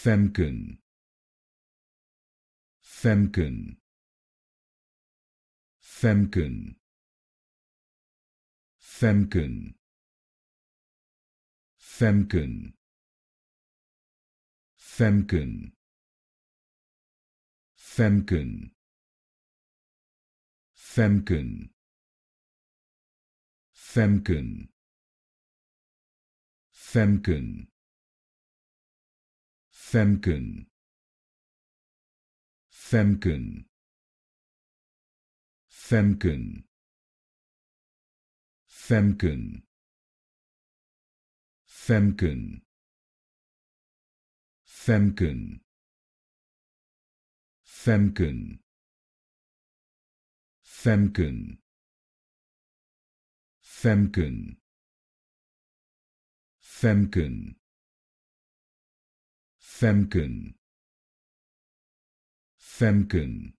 Famken Famken Famken Famken Famken Famken Famken Famken Famken Famken Femken Femken Femken Femken Femken Femken Femken Femken Femken Femken Femken. Femken.